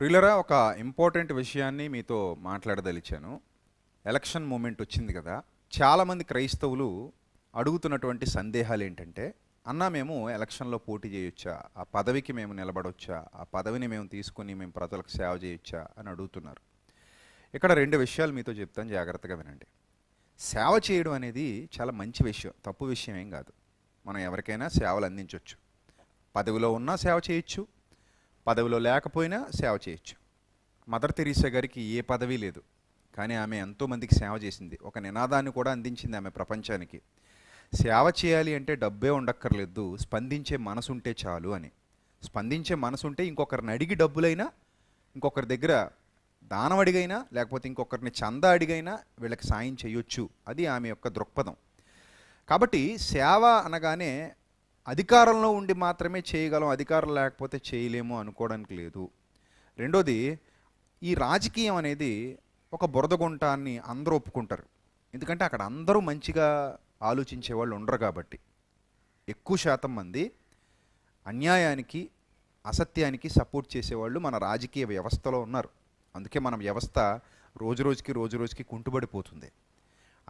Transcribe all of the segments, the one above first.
ప్రియులరా ఒక ఇంపార్టెంట్ విషయాన్ని మీతో మాట్లాడదలిచాను ఎలక్షన్ మూమెంట్ వచ్చింది కదా చాలామంది క్రైస్తవులు అడుగుతున్నటువంటి సందేహాలు ఏంటంటే అన్న మేము ఎలక్షన్లో పోటీ చేయొచ్చా ఆ పదవికి మేము నిలబడొచ్చా ఆ పదవిని మేము తీసుకుని మేము ప్రజలకు సేవ చేయొచ్చా అని అడుగుతున్నారు ఇక్కడ రెండు విషయాలు మీతో చెప్తాను జాగ్రత్తగా వినండి సేవ చేయడం అనేది చాలా మంచి విషయం తప్పు విషయం ఏం కాదు మనం ఎవరికైనా సేవలు అందించవచ్చు పదవిలో ఉన్నా సేవ చేయొచ్చు పదవిలో లేకపోయినా సేవ చేయొచ్చు మదర్ తెరీసా గారికి ఏ పదవి లేదు కానీ ఆమె ఎంతోమందికి సేవ చేసింది ఒక నినాదాన్ని కూడా అందించింది ఆమె ప్రపంచానికి సేవ చేయాలి అంటే డబ్బే ఉండక్కర్లేదు స్పందించే మనసు ఉంటే చాలు అని స్పందించే మనసు ఉంటే ఇంకొకరిని అడిగి డబ్బులైనా ఇంకొకరి దగ్గర దానం అడిగైనా లేకపోతే ఇంకొకరిని చంద అడిగైనా వీళ్ళకి సాయం చేయొచ్చు అది ఆమె యొక్క దృక్పథం కాబట్టి సేవ అనగానే అధికారంలో ఉండి మాత్రమే చేయగలం అధికారం లేకపోతే చేయలేము అనుకోవడానికి లేదు రెండోది ఈ రాజకీయం అనేది ఒక బురదగుంటాన్ని అందరూ ఒప్పుకుంటారు ఎందుకంటే అక్కడ అందరూ మంచిగా ఆలోచించే వాళ్ళు ఉండరు కాబట్టి ఎక్కువ శాతం మంది అన్యాయానికి అసత్యానికి సపోర్ట్ చేసేవాళ్ళు మన రాజకీయ వ్యవస్థలో ఉన్నారు అందుకే మన వ్యవస్థ రోజు రోజుకి రోజు రోజుకి కుంటుబడిపోతుంది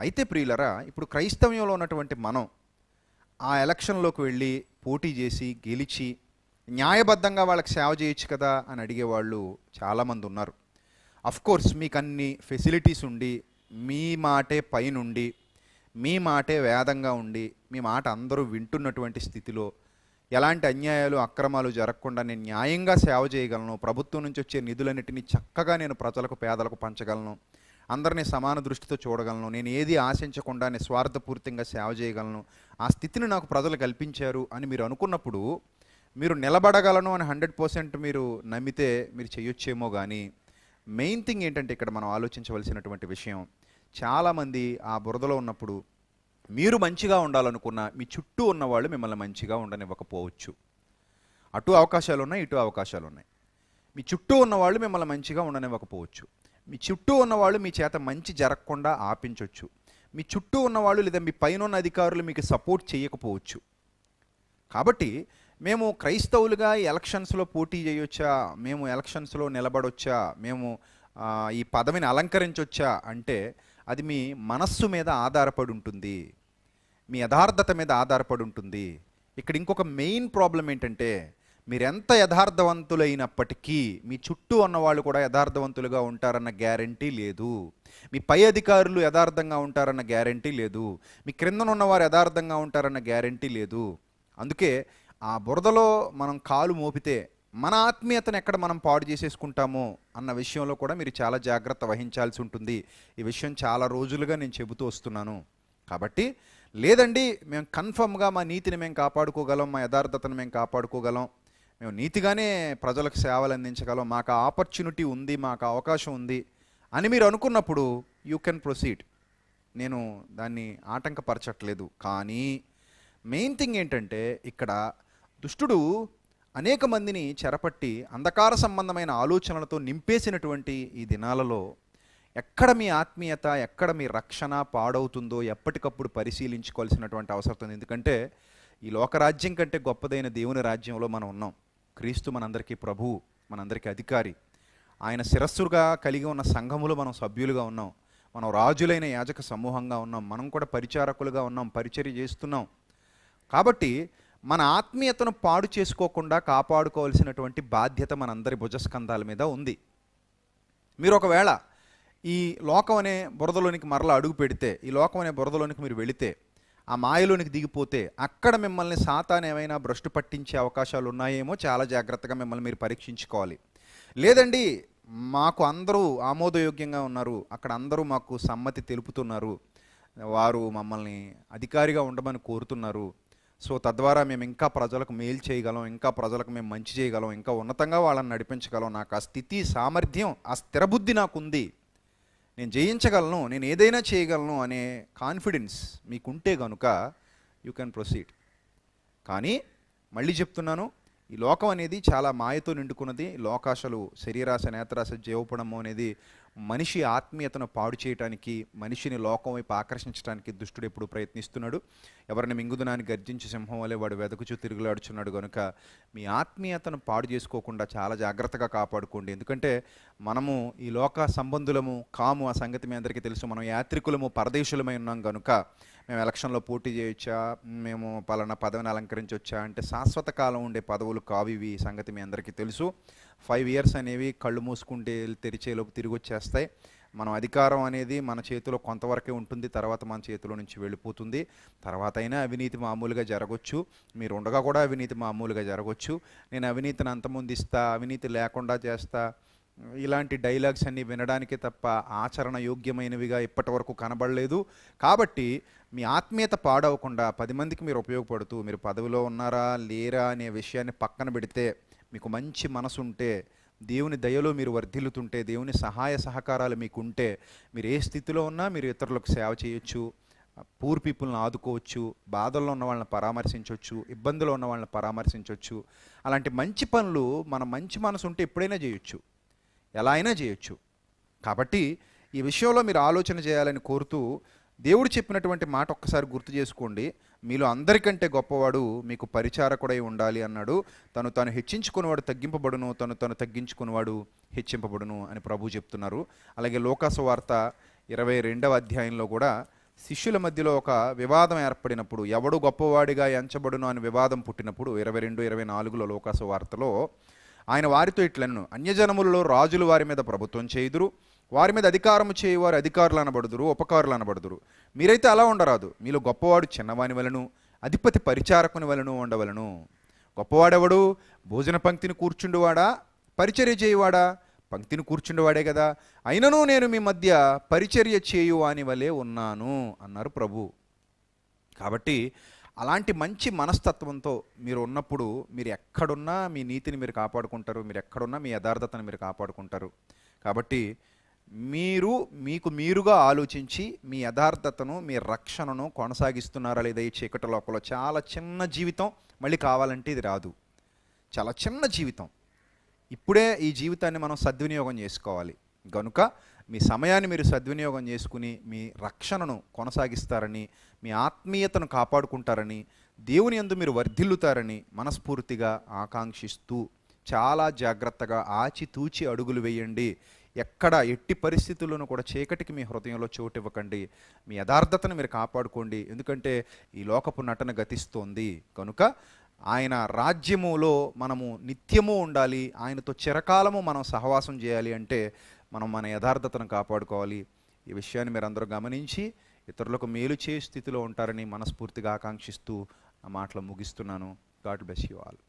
అయితే ప్రియులరా ఇప్పుడు క్రైస్తవ్యంలో ఉన్నటువంటి మనం ఆ ఎలక్షన్లోకి వెళ్ళి పోటీ చేసి గెలిచి న్యాయబద్ధంగా వాళ్ళకి సేవ చేయొచ్చు కదా అని అడిగేవాళ్ళు చాలామంది ఉన్నారు కోర్స్ మీకు అన్ని ఫెసిలిటీస్ ఉండి మీ మాటే పైనుండి మీ మాటే వేదంగా ఉండి మీ మాట అందరూ వింటున్నటువంటి స్థితిలో ఎలాంటి అన్యాయాలు అక్రమాలు జరగకుండా నేను న్యాయంగా సేవ చేయగలను ప్రభుత్వం నుంచి వచ్చే నిధులన్నిటినీ చక్కగా నేను ప్రజలకు పేదలకు పంచగలను అందరినీ సమాన దృష్టితో చూడగలను నేను ఏది ఆశించకుండా నిస్వార్థపూరితంగా సేవ చేయగలను ఆ స్థితిని నాకు ప్రజలు కల్పించారు అని మీరు అనుకున్నప్పుడు మీరు నిలబడగలను అని హండ్రెడ్ పర్సెంట్ మీరు నమ్మితే మీరు చేయొచ్చేమో కానీ మెయిన్ థింగ్ ఏంటంటే ఇక్కడ మనం ఆలోచించవలసినటువంటి విషయం చాలామంది ఆ బురదలో ఉన్నప్పుడు మీరు మంచిగా ఉండాలనుకున్న మీ చుట్టూ ఉన్నవాళ్ళు మిమ్మల్ని మంచిగా ఉండనివ్వకపోవచ్చు అటు అవకాశాలు ఉన్నాయి ఇటు అవకాశాలు ఉన్నాయి మీ చుట్టూ ఉన్నవాళ్ళు మిమ్మల్ని మంచిగా ఉండనివ్వకపోవచ్చు మీ చుట్టూ ఉన్నవాళ్ళు మీ చేత మంచి జరగకుండా ఆపించవచ్చు మీ చుట్టూ ఉన్నవాళ్ళు లేదా మీ పైన అధికారులు మీకు సపోర్ట్ చేయకపోవచ్చు కాబట్టి మేము క్రైస్తవులుగా ఎలక్షన్స్లో పోటీ చేయొచ్చా మేము ఎలక్షన్స్లో నిలబడొచ్చా మేము ఈ పదవిని అలంకరించొచ్చా అంటే అది మీ మనస్సు మీద ఆధారపడి ఉంటుంది మీ యథార్థత మీద ఆధారపడి ఉంటుంది ఇక్కడ ఇంకొక మెయిన్ ప్రాబ్లం ఏంటంటే మీరెంత యథార్థవంతులైనప్పటికీ మీ చుట్టూ ఉన్నవాళ్ళు కూడా యథార్థవంతులుగా ఉంటారన్న గ్యారంటీ లేదు మీ పై అధికారులు యథార్థంగా ఉంటారన్న గ్యారంటీ లేదు మీ క్రిందనున్నవారు యథార్థంగా ఉంటారన్న గ్యారంటీ లేదు అందుకే ఆ బురదలో మనం కాలు మోపితే మన ఆత్మీయతను ఎక్కడ మనం పాడు చేసేసుకుంటామో అన్న విషయంలో కూడా మీరు చాలా జాగ్రత్త వహించాల్సి ఉంటుంది ఈ విషయం చాలా రోజులుగా నేను చెబుతూ వస్తున్నాను కాబట్టి లేదండి మేము కన్ఫర్మ్గా మా నీతిని మేము కాపాడుకోగలం మా యథార్థతను మేము కాపాడుకోగలం మేము నీతిగానే ప్రజలకు సేవలు అందించగలం మాకు ఆపర్చునిటీ ఉంది మాకు అవకాశం ఉంది అని మీరు అనుకున్నప్పుడు యూ కెన్ ప్రొసీడ్ నేను దాన్ని ఆటంకపరచట్లేదు కానీ మెయిన్ థింగ్ ఏంటంటే ఇక్కడ దుష్టుడు అనేక మందిని చెరపట్టి అంధకార సంబంధమైన ఆలోచనలతో నింపేసినటువంటి ఈ దినాలలో ఎక్కడ మీ ఆత్మీయత ఎక్కడ మీ రక్షణ పాడవుతుందో ఎప్పటికప్పుడు పరిశీలించుకోవాల్సినటువంటి అవసరం ఉంది ఎందుకంటే ఈ లోకరాజ్యం కంటే గొప్పదైన దేవుని రాజ్యంలో మనం ఉన్నాం క్రీస్తు మనందరికీ ప్రభువు మనందరికీ అధికారి ఆయన శిరస్సుగా కలిగి ఉన్న సంఘములు మనం సభ్యులుగా ఉన్నాం మనం రాజులైన యాజక సమూహంగా ఉన్నాం మనం కూడా పరిచారకులుగా ఉన్నాం పరిచర్య చేస్తున్నాం కాబట్టి మన ఆత్మీయతను పాడు చేసుకోకుండా కాపాడుకోవాల్సినటువంటి బాధ్యత మనందరి భుజస్కంధాల మీద ఉంది మీరు ఒకవేళ ఈ లోకం అనే బురదలోనికి మరలా అడుగు పెడితే ఈ లోకం అనే బురదలోనికి మీరు వెళితే ఆ మాయలోనికి దిగిపోతే అక్కడ మిమ్మల్ని సాతాన్ ఏమైనా భ్రష్టు పట్టించే అవకాశాలు ఉన్నాయేమో చాలా జాగ్రత్తగా మిమ్మల్ని మీరు పరీక్షించుకోవాలి లేదండి మాకు అందరూ ఆమోదయోగ్యంగా ఉన్నారు అక్కడ అందరూ మాకు సమ్మతి తెలుపుతున్నారు వారు మమ్మల్ని అధికారిగా ఉండమని కోరుతున్నారు సో తద్వారా మేము ఇంకా ప్రజలకు మేలు చేయగలం ఇంకా ప్రజలకు మేము మంచి చేయగలం ఇంకా ఉన్నతంగా వాళ్ళని నడిపించగలం నాకు ఆ స్థితి సామర్థ్యం ఆ స్థిరబుద్ధి నాకుంది నేను జయించగలను నేను ఏదైనా చేయగలను అనే కాన్ఫిడెన్స్ మీకుంటే కనుక యూ కెన్ ప్రొసీడ్ కానీ మళ్ళీ చెప్తున్నాను ఈ లోకం అనేది చాలా మాయతో నిండుకున్నది లోకాశలు శరీరాశ నేత్రాశ జీవపడము అనేది మనిషి ఆత్మీయతను పాడు చేయడానికి మనిషిని లోకం వైపు ఆకర్షించడానికి దుష్టుడు ఎప్పుడు ప్రయత్నిస్తున్నాడు ఎవరిని మింగుదనాన్ని గర్జించే సింహం వలె వాడు వెదకుచు తిరుగులాడుచున్నాడు కనుక మీ ఆత్మీయతను పాడు చేసుకోకుండా చాలా జాగ్రత్తగా కాపాడుకోండి ఎందుకంటే మనము ఈ లోక సంబంధులము కాము ఆ సంగతి మీ అందరికీ తెలుసు మనం యాత్రికులము పరదేశులమై ఉన్నాం కనుక మేము ఎలక్షన్లో పోటీ చేయొచ్చా మేము పలానా పదవిని అలంకరించవచ్చా అంటే శాశ్వత కాలం ఉండే పదవులు కావివి సంగతి మీ అందరికీ తెలుసు ఫైవ్ ఇయర్స్ అనేవి కళ్ళు మూసుకుంటే తెరిచేలోపు తిరిగి వచ్చేస్తాయి మనం అధికారం అనేది మన చేతిలో కొంతవరకే ఉంటుంది తర్వాత మన చేతిలో నుంచి వెళ్ళిపోతుంది తర్వాత అయినా అవినీతి మామూలుగా జరగవచ్చు మీరు ఉండగా కూడా అవినీతి మామూలుగా జరగవచ్చు నేను అవినీతిని ఇస్తా అవినీతి లేకుండా చేస్తా ఇలాంటి డైలాగ్స్ అన్నీ వినడానికి తప్ప ఆచరణ యోగ్యమైనవిగా ఇప్పటి వరకు కనబడలేదు కాబట్టి మీ ఆత్మీయత పాడవకుండా పది మందికి మీరు ఉపయోగపడుతూ మీరు పదవిలో ఉన్నారా లేరా అనే విషయాన్ని పక్కన పెడితే మీకు మంచి మనసు ఉంటే దేవుని దయలో మీరు వర్ధిల్లుతుంటే దేవుని సహాయ సహకారాలు మీకుంటే మీరు ఏ స్థితిలో ఉన్నా మీరు ఇతరులకు సేవ చేయొచ్చు పూర్ పీపుల్ని ఆదుకోవచ్చు బాధల్లో ఉన్న వాళ్ళని పరామర్శించవచ్చు ఇబ్బందులు ఉన్న వాళ్ళని పరామర్శించవచ్చు అలాంటి మంచి పనులు మన మంచి మనసు ఉంటే ఎప్పుడైనా చేయొచ్చు ఎలా అయినా చేయొచ్చు కాబట్టి ఈ విషయంలో మీరు ఆలోచన చేయాలని కోరుతూ దేవుడు చెప్పినటువంటి మాట ఒక్కసారి గుర్తు చేసుకోండి మీలో అందరికంటే గొప్పవాడు మీకు పరిచారకుడై ఉండాలి అన్నాడు తను తాను హెచ్చించుకునేవాడు తగ్గింపబడును తను తను తగ్గించుకునేవాడు హెచ్చింపబడును అని ప్రభు చెప్తున్నారు అలాగే లోకాసు వార్త ఇరవై రెండవ అధ్యాయంలో కూడా శిష్యుల మధ్యలో ఒక వివాదం ఏర్పడినప్పుడు ఎవడు గొప్పవాడిగా ఎంచబడును అని వివాదం పుట్టినప్పుడు ఇరవై రెండు ఇరవై నాలుగులో లోకాసు వార్తలో ఆయన వారితో ఇట్లను అన్యజనములలో రాజులు వారి మీద ప్రభుత్వం చేయుదురు వారి మీద అధికారం చేయవారు అధికారులు అనబడుదురు ఉపకారులు అనబడుదురు మీరైతే అలా ఉండరాదు మీలో గొప్పవాడు చిన్నవాని వలను అధిపతి పరిచారకుని వలను ఉండవలను గొప్పవాడెవడు భోజన పంక్తిని కూర్చుండువాడా పరిచర్య చేయువాడా పంక్తిని కూర్చుండేవాడే కదా అయినను నేను మీ మధ్య పరిచర్య చేయువాని వలె ఉన్నాను అన్నారు ప్రభు కాబట్టి అలాంటి మంచి మనస్తత్వంతో మీరు ఉన్నప్పుడు మీరు ఎక్కడున్నా మీ నీతిని మీరు కాపాడుకుంటారు మీరు ఎక్కడున్నా మీ యథార్థతను మీరు కాపాడుకుంటారు కాబట్టి మీరు మీకు మీరుగా ఆలోచించి మీ యథార్థతను మీ రక్షణను కొనసాగిస్తున్నారా లేదా ఈ చీకటి లోపల చాలా చిన్న జీవితం మళ్ళీ కావాలంటే ఇది రాదు చాలా చిన్న జీవితం ఇప్పుడే ఈ జీవితాన్ని మనం సద్వినియోగం చేసుకోవాలి గనుక మీ సమయాన్ని మీరు సద్వినియోగం చేసుకుని మీ రక్షణను కొనసాగిస్తారని మీ ఆత్మీయతను కాపాడుకుంటారని దేవుని ఎందు మీరు వర్ధిల్లుతారని మనస్ఫూర్తిగా ఆకాంక్షిస్తూ చాలా జాగ్రత్తగా ఆచితూచి అడుగులు వేయండి ఎక్కడ ఎట్టి పరిస్థితుల్లోనూ కూడా చీకటికి మీ హృదయంలో చోటు ఇవ్వకండి మీ యథార్థతను మీరు కాపాడుకోండి ఎందుకంటే ఈ లోకపు నటన గతిస్తోంది కనుక ఆయన రాజ్యములో మనము నిత్యము ఉండాలి ఆయనతో చిరకాలము మనం సహవాసం చేయాలి అంటే మనం మన యథార్థతను కాపాడుకోవాలి ఈ విషయాన్ని మీరు అందరూ గమనించి ఇతరులకు మేలు చేయ స్థితిలో ఉంటారని మనస్ఫూర్తిగా ఆకాంక్షిస్తూ ఆ మాటలు ముగిస్తున్నాను గాడ్ బెస్ యూ ఆల్